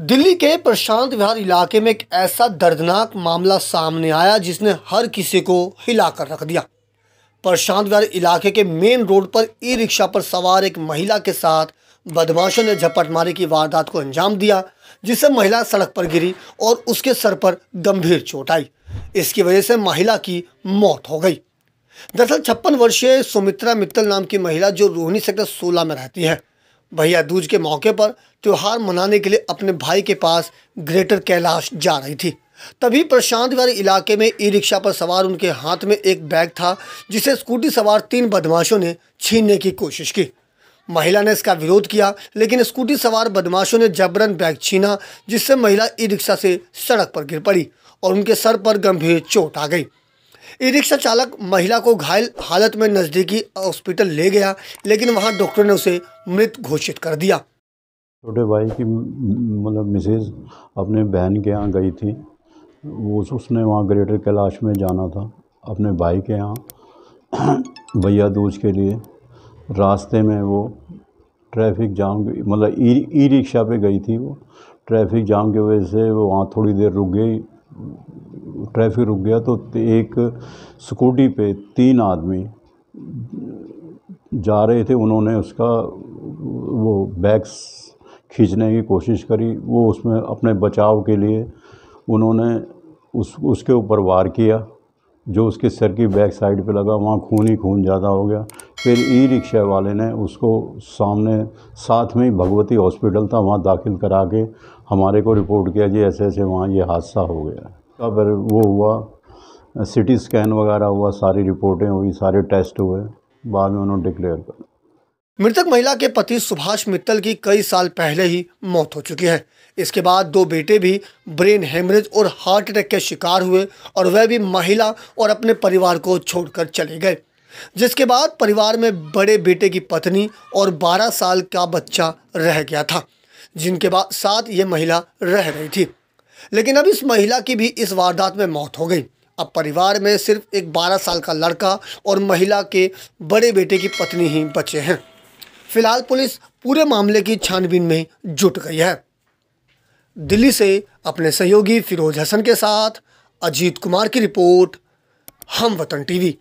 दिल्ली के प्रशांत विहार इलाके में एक ऐसा दर्दनाक मामला सामने आया जिसने हर किसी को हिला कर रख दिया प्रशांत विहार इलाके के मेन रोड पर ई रिक्शा पर सवार एक महिला के साथ बदमाशों ने झपट की वारदात को अंजाम दिया जिससे महिला सड़क पर गिरी और उसके सर पर गंभीर चोट आई इसकी वजह से महिला की मौत हो गई दरअसल छप्पन वर्षीय सुमित्रा मित्तल नाम की महिला जो रोहिणी सेक्टर सोलह में रहती है भैया दूज के मौके पर त्यौहार मनाने के लिए अपने भाई के पास ग्रेटर कैलाश जा रही थी तभी प्रशांत वाले इलाके में ई रिक्शा पर सवार उनके हाथ में एक बैग था जिसे स्कूटी सवार तीन बदमाशों ने छीनने की कोशिश की महिला ने इसका विरोध किया लेकिन स्कूटी सवार बदमाशों ने जबरन बैग छीना जिससे महिला ई रिक्शा से सड़क पर गिर पड़ी और उनके सर पर गंभीर चोट आ गई ई रिक्शा चालक महिला को घायल हालत में नज़दीकी हॉस्पिटल ले गया लेकिन वहां डॉक्टर ने उसे मृत घोषित कर दिया छोटे भाई की मतलब मिसेज अपने बहन के यहाँ गई थी वो उसने वहाँ ग्रेटर कैलाश में जाना था अपने भाई के यहाँ भैया दूज के लिए रास्ते में वो ट्रैफिक जाम मतलब ई ई रिक्शा पे गई थी वो ट्रैफिक जाम की वजह से वो वहाँ थोड़ी देर रुक गई ट्रैफिक रुक गया तो एक स्कूटी पे तीन आदमी जा रहे थे उन्होंने उसका वो बैग्स खींचने की कोशिश करी वो उसमें अपने बचाव के लिए उन्होंने उस उसके ऊपर वार किया जो उसके सर की बैक साइड पे लगा वहाँ खून ही खून ज़्यादा हो गया फिर ई रिक्शा वाले ने उसको सामने साथ में ही भगवती हॉस्पिटल था वहाँ दाखिल करा के हमारे को रिपोर्ट किया जी ऐसे ऐसे वहाँ ये हादसा हो गया तब तो वो हुआ सिटी स्कैन वगैरह हुआ सारी रिपोर्टें हुई सारे टेस्ट हुए बाद में उन्होंने डिक्लेयर कर मृतक महिला के पति सुभाष मित्तल की कई साल पहले ही मौत हो चुकी है इसके बाद दो बेटे भी ब्रेन हेमरेज और हार्ट अटैक के शिकार हुए और वह भी महिला और अपने परिवार को छोड़कर चले गए जिसके बाद परिवार में बड़े बेटे की पत्नी और 12 साल का बच्चा रह गया था जिनके बाद साथ ये महिला रह रही थी लेकिन अब इस महिला की भी इस वारदात में मौत हो गई अब परिवार में सिर्फ एक 12 साल का लड़का और महिला के बड़े बेटे की पत्नी ही बचे हैं फिलहाल पुलिस पूरे मामले की छानबीन में जुट गई है दिल्ली से अपने सहयोगी फिरोज हसन के साथ अजीत कुमार की रिपोर्ट हम वतन टीवी